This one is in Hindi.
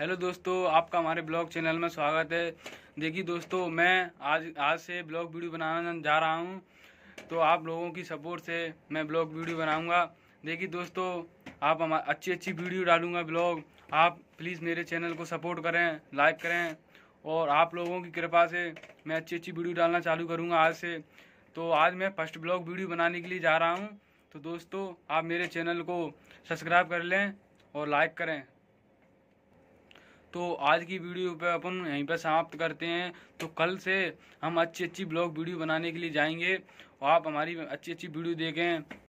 हेलो दोस्तों आपका हमारे ब्लॉग चैनल में स्वागत है देखिए दोस्तों मैं आज आज से ब्लॉग वीडियो बनाने जा रहा हूँ तो आप लोगों की सपोर्ट से मैं ब्लॉग वीडियो बनाऊँगा देखिए दोस्तों आप हम अच्छी अच्छी वीडियो डालूंगा ब्लॉग आप प्लीज़ मेरे चैनल को सपोर्ट करें लाइक करें और आप लोगों की कृपा से मैं अच्छी अच्छी वीडियो डालना चालू करूँगा आज से तो आज मैं फर्स्ट ब्लॉग वीडियो बनाने के लिए जा रहा हूँ तो दोस्तों आप मेरे चैनल को सब्सक्राइब कर लें और लाइक करें तो आज की वीडियो पे अपन यहीं पर समाप्त करते हैं तो कल से हम अच्छी अच्छी ब्लॉग वीडियो बनाने के लिए जाएंगे और आप हमारी अच्छी अच्छी वीडियो देखें